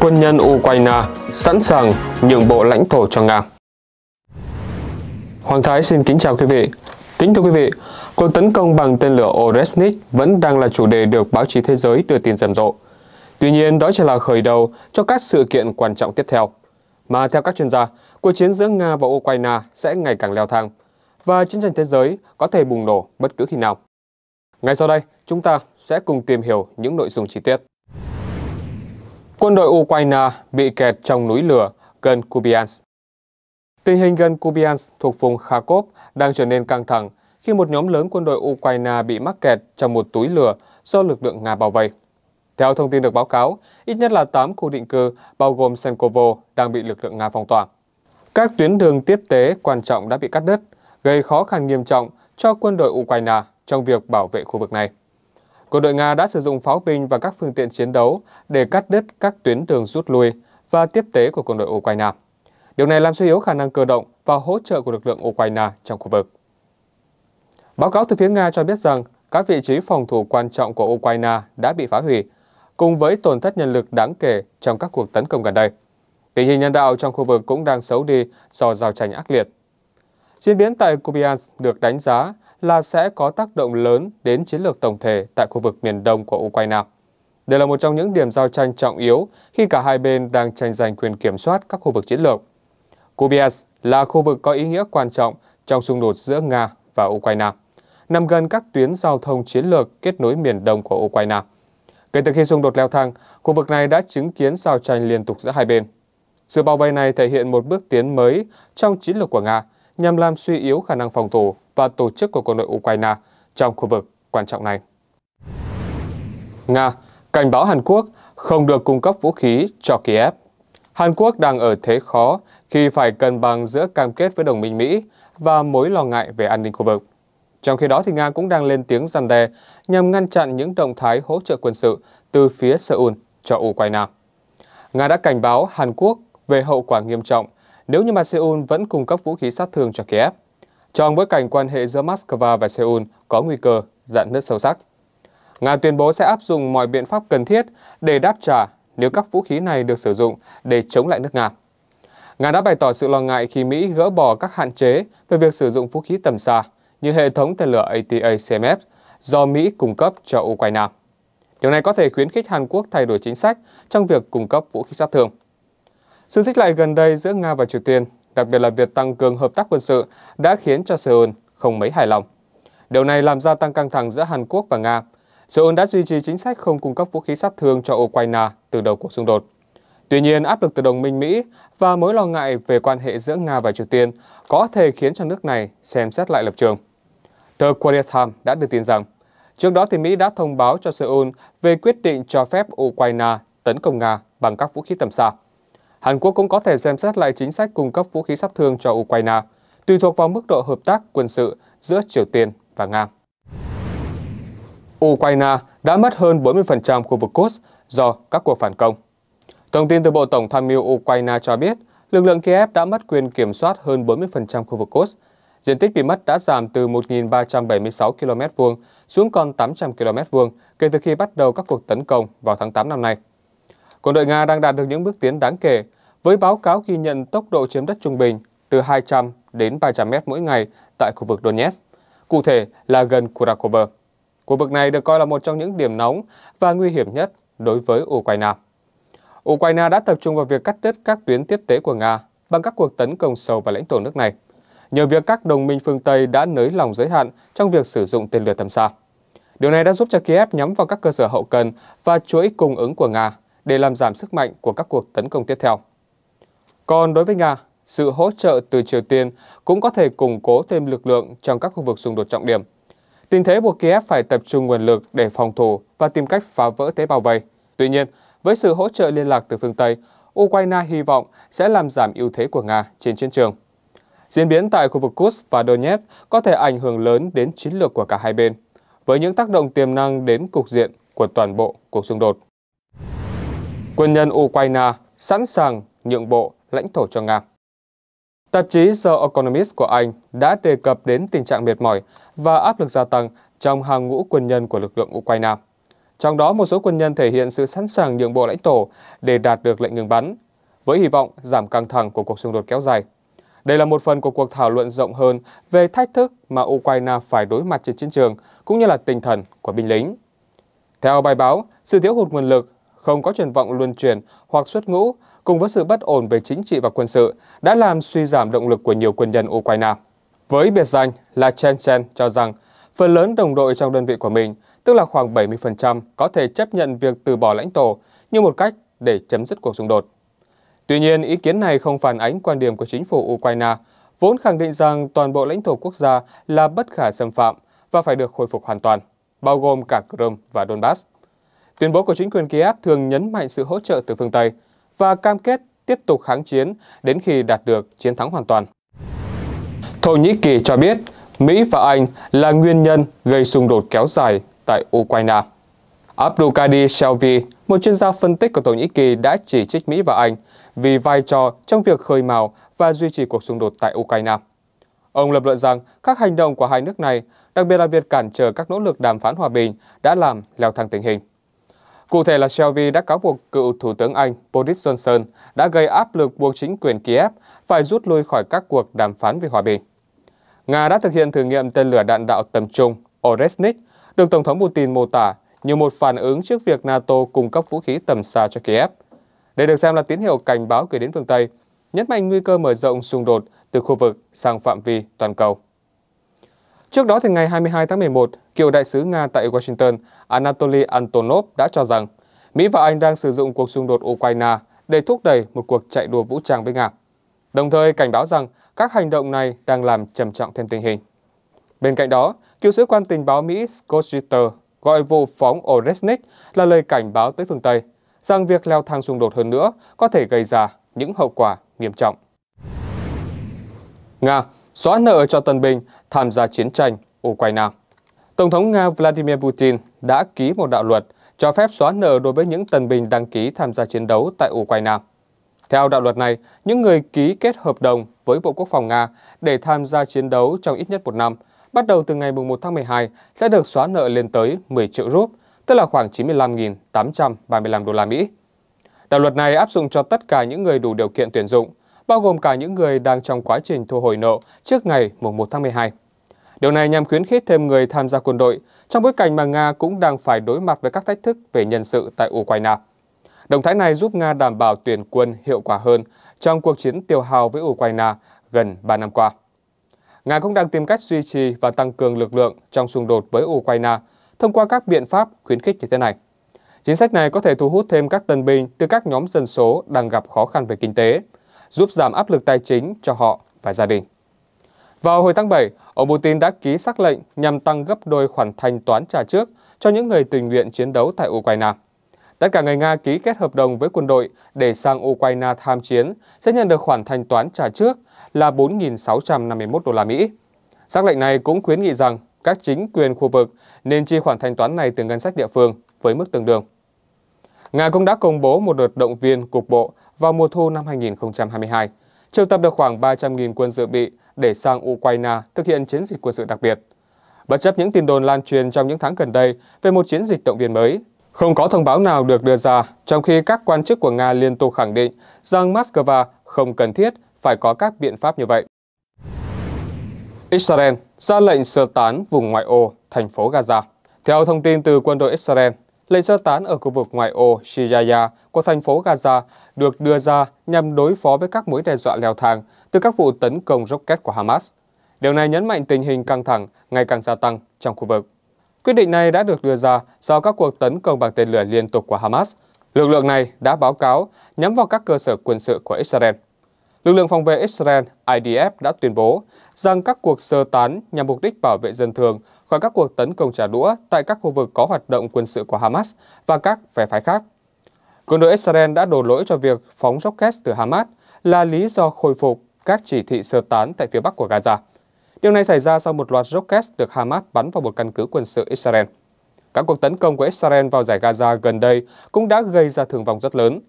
quân nhân Ukraine sẵn sàng nhượng bộ lãnh thổ cho Nga. Hoàng Thái xin kính chào quý vị. Kính thưa quý vị, cuộc tấn công bằng tên lửa Oresnik vẫn đang là chủ đề được báo chí thế giới đưa tin rầm rộ. Tuy nhiên, đó chỉ là khởi đầu cho các sự kiện quan trọng tiếp theo. Mà theo các chuyên gia, cuộc chiến giữa Nga và Ukraine sẽ ngày càng leo thang và chiến tranh thế giới có thể bùng nổ bất cứ khi nào. Ngay sau đây, chúng ta sẽ cùng tìm hiểu những nội dung chi tiết. Quân đội Ukraine bị kẹt trong núi lửa gần Kupiansk. Tình hình gần Kupiansk thuộc vùng Kharkov đang trở nên căng thẳng khi một nhóm lớn quân đội Ukraine bị mắc kẹt trong một túi lửa do lực lượng Nga bao vây. Theo thông tin được báo cáo, ít nhất là 8 khu định cư bao gồm Senkovo đang bị lực lượng Nga phong tỏa. Các tuyến đường tiếp tế quan trọng đã bị cắt đứt, gây khó khăn nghiêm trọng cho quân đội Ukraine trong việc bảo vệ khu vực này. Quân đội Nga đã sử dụng pháo binh và các phương tiện chiến đấu để cắt đứt các tuyến đường rút lui và tiếp tế của quân đội Ukraine. Điều này làm suy yếu khả năng cơ động và hỗ trợ của lực lượng Ukraine trong khu vực. Báo cáo từ phía Nga cho biết rằng các vị trí phòng thủ quan trọng của Ukraine đã bị phá hủy, cùng với tổn thất nhân lực đáng kể trong các cuộc tấn công gần đây. Tình hình nhân đạo trong khu vực cũng đang xấu đi do giao tranh ác liệt. Diễn biến tại Kupiansk được đánh giá là sẽ có tác động lớn đến chiến lược tổng thể tại khu vực miền đông của Ukraine. Đây là một trong những điểm giao tranh trọng yếu khi cả hai bên đang tranh giành quyền kiểm soát các khu vực chiến lược. Kubias là khu vực có ý nghĩa quan trọng trong xung đột giữa Nga và Ukraine, nằm gần các tuyến giao thông chiến lược kết nối miền đông của Ukraine. Kể từ khi xung đột leo thang, khu vực này đã chứng kiến giao tranh liên tục giữa hai bên. Sự bao vây này thể hiện một bước tiến mới trong chiến lược của Nga nhằm làm suy yếu khả năng phòng thủ và tổ chức của quân đội Ukraine trong khu vực quan trọng này. Nga cảnh báo Hàn Quốc không được cung cấp vũ khí cho Kiev. Hàn Quốc đang ở thế khó khi phải cân bằng giữa cam kết với đồng minh Mỹ và mối lo ngại về an ninh khu vực. Trong khi đó, thì Nga cũng đang lên tiếng răn đe nhằm ngăn chặn những động thái hỗ trợ quân sự từ phía Seoul cho Ukraine. Nga đã cảnh báo Hàn Quốc về hậu quả nghiêm trọng nếu như mà Seoul vẫn cung cấp vũ khí sát thương cho Kiev trong bối cảnh quan hệ giữa Moscow và Seoul có nguy cơ dạn nứt sâu sắc. Nga tuyên bố sẽ áp dụng mọi biện pháp cần thiết để đáp trả nếu các vũ khí này được sử dụng để chống lại nước Nga. Nga đã bày tỏ sự lo ngại khi Mỹ gỡ bỏ các hạn chế về việc sử dụng vũ khí tầm xa như hệ thống tên lửa ata do Mỹ cung cấp cho Ukraine. Điều này có thể khuyến khích Hàn Quốc thay đổi chính sách trong việc cung cấp vũ khí sát thương. Sự xích lại gần đây giữa Nga và Triều Tiên đặc biệt là việc tăng cường hợp tác quân sự, đã khiến cho Seoul không mấy hài lòng. Điều này làm gia tăng căng thẳng giữa Hàn Quốc và Nga. Seoul đã duy trì chính sách không cung cấp vũ khí sát thương cho Ukraine từ đầu cuộc xung đột. Tuy nhiên, áp lực từ đồng minh Mỹ và mối lo ngại về quan hệ giữa Nga và Triều Tiên có thể khiến cho nước này xem xét lại lập trường. The Korea Times đã đưa tin rằng, trước đó thì Mỹ đã thông báo cho Seoul về quyết định cho phép Ukraine tấn công Nga bằng các vũ khí tầm xa. Hàn Quốc cũng có thể xem xét lại chính sách cung cấp vũ khí sát thương cho Ukraine, tùy thuộc vào mức độ hợp tác quân sự giữa Triều Tiên và Nga. Ukraine đã mất hơn 40% khu vực Kursk do các cuộc phản công. Thông tin từ Bộ Tổng tham mưu Ukraine cho biết, lực lượng Kiev đã mất quyền kiểm soát hơn 40% khu vực Kursk. Diện tích bị mất đã giảm từ 1.376 km vuông xuống còn 800 km vuông kể từ khi bắt đầu các cuộc tấn công vào tháng 8 năm nay. Quân đội Nga đang đạt được những bước tiến đáng kể, với báo cáo ghi nhận tốc độ chiếm đất trung bình từ 200 đến 300 mét mỗi ngày tại khu vực Donetsk, cụ thể là gần Kurakovo. Khu vực này được coi là một trong những điểm nóng và nguy hiểm nhất đối với Ukraine. Ukraine đã tập trung vào việc cắt đứt các tuyến tiếp tế của Nga bằng các cuộc tấn công sâu vào lãnh thổ nước này. Nhờ việc các đồng minh phương Tây đã nới lỏng giới hạn trong việc sử dụng tên lửa tầm xa. Điều này đã giúp cho Kiev nhắm vào các cơ sở hậu cần và chuỗi cung ứng của Nga để làm giảm sức mạnh của các cuộc tấn công tiếp theo. Còn đối với Nga, sự hỗ trợ từ Triều Tiên cũng có thể củng cố thêm lực lượng trong các khu vực xung đột trọng điểm. Tình thế buộc Kiev phải tập trung nguồn lực để phòng thủ và tìm cách phá vỡ thế bảo vệ. Tuy nhiên, với sự hỗ trợ liên lạc từ phương Tây, Ukraine hy vọng sẽ làm giảm ưu thế của Nga trên chiến trường. Diễn biến tại khu vực Kursk và Donetsk có thể ảnh hưởng lớn đến chiến lược của cả hai bên, với những tác động tiềm năng đến cục diện của toàn bộ cuộc xung đột quân nhân Ukraine sẵn sàng nhượng bộ lãnh thổ cho Nga. Tạp chí The Economist của Anh đã đề cập đến tình trạng mệt mỏi và áp lực gia tăng trong hàng ngũ quân nhân của lực lượng Ukraine. Trong đó, một số quân nhân thể hiện sự sẵn sàng nhượng bộ lãnh thổ để đạt được lệnh ngừng bắn, với hy vọng giảm căng thẳng của cuộc xung đột kéo dài. Đây là một phần của cuộc thảo luận rộng hơn về thách thức mà Ukraine phải đối mặt trên chiến trường, cũng như là tinh thần của binh lính. Theo bài báo, sự thiếu hụt nguồn lực không có truyền vọng luân chuyển hoặc xuất ngũ, cùng với sự bất ổn về chính trị và quân sự, đã làm suy giảm động lực của nhiều quân nhân Ukraine. Với biệt danh là Chen Chen cho rằng, phần lớn đồng đội trong đơn vị của mình, tức là khoảng 70%, có thể chấp nhận việc từ bỏ lãnh thổ như một cách để chấm dứt cuộc xung đột. Tuy nhiên, ý kiến này không phản ánh quan điểm của chính phủ Ukraine, vốn khẳng định rằng toàn bộ lãnh thổ quốc gia là bất khả xâm phạm và phải được khôi phục hoàn toàn, bao gồm cả Crimea và Donbass. Tuyên bố của chính quyền Kiev thường nhấn mạnh sự hỗ trợ từ phương Tây và cam kết tiếp tục kháng chiến đến khi đạt được chiến thắng hoàn toàn. Thổ Nhĩ Kỳ cho biết Mỹ và Anh là nguyên nhân gây xung đột kéo dài tại Ukraine. Abdulkadir Shelvi, một chuyên gia phân tích của Thổ Nhĩ Kỳ đã chỉ trích Mỹ và Anh vì vai trò trong việc khơi mào và duy trì cuộc xung đột tại Ukraine. Ông lập luận rằng các hành động của hai nước này, đặc biệt là việc cản trở các nỗ lực đàm phán hòa bình, đã làm leo thang tình hình. Cụ thể là Shelby đã cáo buộc cựu Thủ tướng Anh Boris Johnson đã gây áp lực buộc chính quyền Kiev phải rút lui khỏi các cuộc đàm phán về hòa bình. Nga đã thực hiện thử nghiệm tên lửa đạn đạo tầm trung Oresnik, được Tổng thống Putin mô tả như một phản ứng trước việc NATO cung cấp vũ khí tầm xa cho Kiev. Đây được xem là tín hiệu cảnh báo gửi đến phương Tây, nhấn mạnh nguy cơ mở rộng xung đột từ khu vực sang phạm vi toàn cầu. Trước đó, thì ngày 22 tháng 11, cựu đại sứ Nga tại Washington Anatoly Antonov đã cho rằng Mỹ và Anh đang sử dụng cuộc xung đột Ukraine để thúc đẩy một cuộc chạy đua vũ trang với Nga, đồng thời cảnh báo rằng các hành động này đang làm trầm trọng thêm tình hình. Bên cạnh đó, cựu sứ quan tình báo Mỹ Scott Ritter gọi vụ phóng Oresnik là lời cảnh báo tới phương Tây rằng việc leo thang xung đột hơn nữa có thể gây ra những hậu quả nghiêm trọng. Nga xóa nợ cho tân binh tham gia chiến tranh Ukraine. Tổng thống Nga Vladimir Putin đã ký một đạo luật cho phép xóa nợ đối với những tân binh đăng ký tham gia chiến đấu tại Ukraine. Theo đạo luật này, những người ký kết hợp đồng với Bộ Quốc phòng Nga để tham gia chiến đấu trong ít nhất một năm, bắt đầu từ ngày 1 tháng 12 sẽ được xóa nợ lên tới 10 triệu rúp, tức là khoảng 95.835 đô la Mỹ. Đạo luật này áp dụng cho tất cả những người đủ điều kiện tuyển dụng, bao gồm cả những người đang trong quá trình thu hồi nợ trước ngày 1 tháng 12. Điều này nhằm khuyến khích thêm người tham gia quân đội, trong bối cảnh mà Nga cũng đang phải đối mặt với các thách thức về nhân sự tại Ukraine. Động thái này giúp Nga đảm bảo tuyển quân hiệu quả hơn trong cuộc chiến tiêu hào với Ukraine gần 3 năm qua. Nga cũng đang tìm cách duy trì và tăng cường lực lượng trong xung đột với Ukraine thông qua các biện pháp khuyến khích như thế này. Chính sách này có thể thu hút thêm các tân binh từ các nhóm dân số đang gặp khó khăn về kinh tế, giúp giảm áp lực tài chính cho họ và gia đình. Vào hồi tháng 7, ông Putin đã ký sắc lệnh nhằm tăng gấp đôi khoản thanh toán trả trước cho những người tình nguyện chiến đấu tại Ukraine. Tất cả người Nga ký kết hợp đồng với quân đội để sang Ukraine tham chiến sẽ nhận được khoản thanh toán trả trước là 4.651 đô la Mỹ. Sắc lệnh này cũng khuyến nghị rằng các chính quyền khu vực nên chi khoản thanh toán này từ ngân sách địa phương với mức tương đương. Nga cũng đã công bố một đợt động viên cục bộ vào mùa thu năm 2022, triệu tập được khoảng 300.000 quân dự bị để sang Ukraine thực hiện chiến dịch quân sự đặc biệt. Bất chấp những tin đồn lan truyền trong những tháng gần đây về một chiến dịch động viên mới, không có thông báo nào được đưa ra, trong khi các quan chức của Nga liên tục khẳng định rằng Moscow không cần thiết phải có các biện pháp như vậy. Israel ra lệnh sơ tán vùng ngoại ô thành phố Gaza. Theo thông tin từ quân đội Israel, lệnh sơ tán ở khu vực ngoại ô Shiyaya của thành phố Gaza được đưa ra nhằm đối phó với các mối đe dọa leo thang từ các vụ tấn công rocket của Hamas. Điều này nhấn mạnh tình hình căng thẳng ngày càng gia tăng trong khu vực. Quyết định này đã được đưa ra sau các cuộc tấn công bằng tên lửa liên tục của Hamas. Lực lượng này đã báo cáo nhắm vào các cơ sở quân sự của Israel. Lực lượng phòng vệ Israel IDF đã tuyên bố rằng các cuộc sơ tán nhằm mục đích bảo vệ dân thường khỏi các cuộc tấn công trả đũa tại các khu vực có hoạt động quân sự của Hamas và các phe phái khác Quân đội Israel đã đổ lỗi cho việc phóng rocket từ Hamas là lý do khôi phục các chỉ thị sơ tán tại phía bắc của Gaza. Điều này xảy ra sau một loạt rocket được Hamas bắn vào một căn cứ quân sự Israel. Các cuộc tấn công của Israel vào giải Gaza gần đây cũng đã gây ra thương vong rất lớn.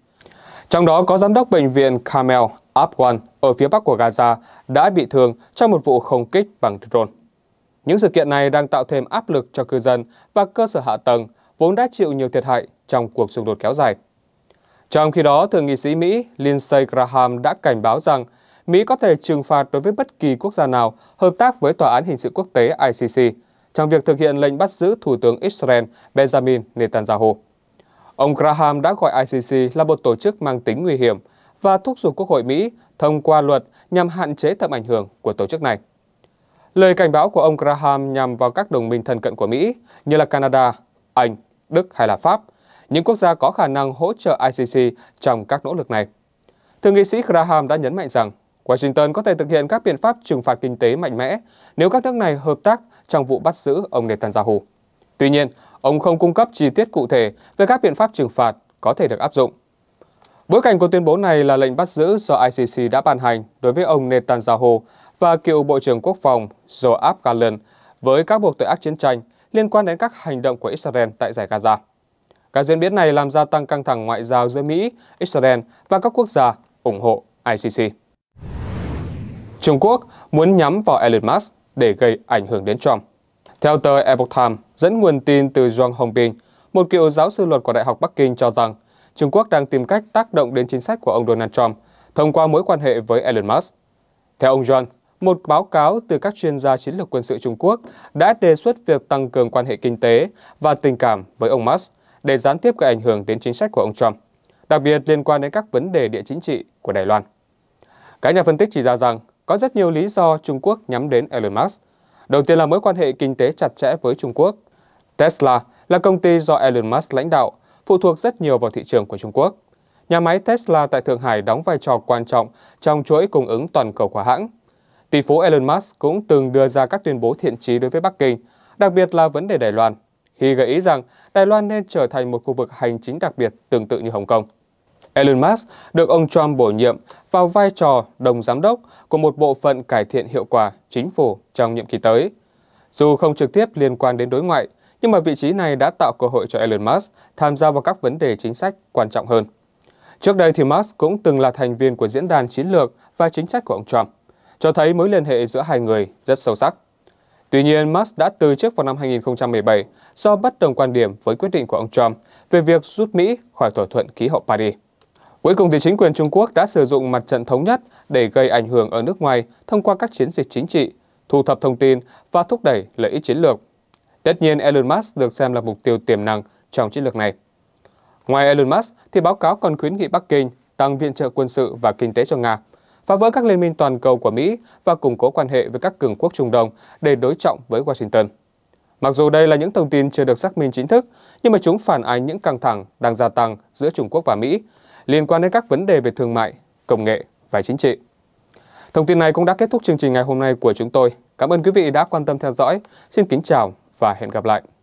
Trong đó có giám đốc bệnh viện Carmel Afwan ở phía bắc của Gaza đã bị thương trong một vụ không kích bằng drone. Những sự kiện này đang tạo thêm áp lực cho cư dân và cơ sở hạ tầng vốn đã chịu nhiều thiệt hại trong cuộc xung đột kéo dài. Trong khi đó, Thượng nghị sĩ Mỹ Lindsey Graham đã cảnh báo rằng Mỹ có thể trừng phạt đối với bất kỳ quốc gia nào hợp tác với Tòa án Hình sự Quốc tế ICC trong việc thực hiện lệnh bắt giữ Thủ tướng Israel Benjamin Netanyahu. Ông Graham đã gọi ICC là một tổ chức mang tính nguy hiểm và thúc giục Quốc hội Mỹ thông qua luật nhằm hạn chế tầm ảnh hưởng của tổ chức này. Lời cảnh báo của ông Graham nhằm vào các đồng minh thân cận của Mỹ như là Canada, Anh, Đức hay là Pháp – những quốc gia có khả năng hỗ trợ ICC trong các nỗ lực này. Thượng nghị sĩ Graham đã nhấn mạnh rằng Washington có thể thực hiện các biện pháp trừng phạt kinh tế mạnh mẽ nếu các nước này hợp tác trong vụ bắt giữ ông Netanyahu. Tuy nhiên, ông không cung cấp chi tiết cụ thể về các biện pháp trừng phạt có thể được áp dụng. Bối cảnh của tuyên bố này là lệnh bắt giữ do ICC đã ban hành đối với ông Netanyahu và cựu Bộ trưởng Quốc phòng Joab Gallant với các buộc tội ác chiến tranh liên quan đến các hành động của Israel tại giải Gaza. Các diễn biến này làm gia tăng căng thẳng ngoại giao giữa Mỹ, Israel và các quốc gia ủng hộ ICC. Trung Quốc muốn nhắm vào Elon Musk để gây ảnh hưởng đến Trump. Theo tờ Epoch Times, dẫn nguồn tin từ Zhang Hongbin, một cựu giáo sư luật của Đại học Bắc Kinh cho rằng Trung Quốc đang tìm cách tác động đến chính sách của ông Donald Trump thông qua mối quan hệ với Elon Musk. Theo ông John, một báo cáo từ các chuyên gia chiến lược quân sự Trung Quốc đã đề xuất việc tăng cường quan hệ kinh tế và tình cảm với ông Musk để gián tiếp gây ảnh hưởng đến chính sách của ông Trump, đặc biệt liên quan đến các vấn đề địa chính trị của Đài Loan. Các nhà phân tích chỉ ra rằng có rất nhiều lý do Trung Quốc nhắm đến Elon Musk. Đầu tiên là mối quan hệ kinh tế chặt chẽ với Trung Quốc. Tesla là công ty do Elon Musk lãnh đạo, phụ thuộc rất nhiều vào thị trường của Trung Quốc. Nhà máy Tesla tại Thượng Hải đóng vai trò quan trọng trong chuỗi cung ứng toàn cầu của hãng. Tỷ phú Elon Musk cũng từng đưa ra các tuyên bố thiện chí đối với Bắc Kinh, đặc biệt là vấn đề Đài Loan – khi gợi ý rằng Đài Loan nên trở thành một khu vực hành chính đặc biệt tương tự như Hồng Kông. Elon Musk được ông Trump bổ nhiệm vào vai trò đồng giám đốc của một bộ phận cải thiện hiệu quả chính phủ trong nhiệm kỳ tới. Dù không trực tiếp liên quan đến đối ngoại, nhưng mà vị trí này đã tạo cơ hội cho Elon Musk tham gia vào các vấn đề chính sách quan trọng hơn. Trước đây thì Musk cũng từng là thành viên của diễn đàn chiến lược và chính sách của ông Trump, cho thấy mối liên hệ giữa hai người rất sâu sắc. Tuy nhiên, Musk đã từ chức vào năm 2017 do bất đồng quan điểm với quyết định của ông Trump về việc rút Mỹ khỏi thỏa thuận khí hậu Paris. Cuối cùng thì chính quyền Trung Quốc đã sử dụng mặt trận thống nhất để gây ảnh hưởng ở nước ngoài thông qua các chiến dịch chính trị, thu thập thông tin và thúc đẩy lợi ích chiến lược. Tất nhiên, Elon Musk được xem là mục tiêu tiềm năng trong chiến lược này. Ngoài Elon Musk, thì báo cáo còn khuyến nghị Bắc Kinh tăng viện trợ quân sự và kinh tế cho Nga – phá vỡ các liên minh toàn cầu của Mỹ và củng cố quan hệ với các cường quốc Trung Đông để đối trọng với Washington. Mặc dù đây là những thông tin chưa được xác minh chính thức, nhưng mà chúng phản ánh những căng thẳng đang gia tăng giữa Trung Quốc và Mỹ liên quan đến các vấn đề về thương mại, công nghệ và chính trị. Thông tin này cũng đã kết thúc chương trình ngày hôm nay của chúng tôi. Cảm ơn quý vị đã quan tâm theo dõi. Xin kính chào và hẹn gặp lại.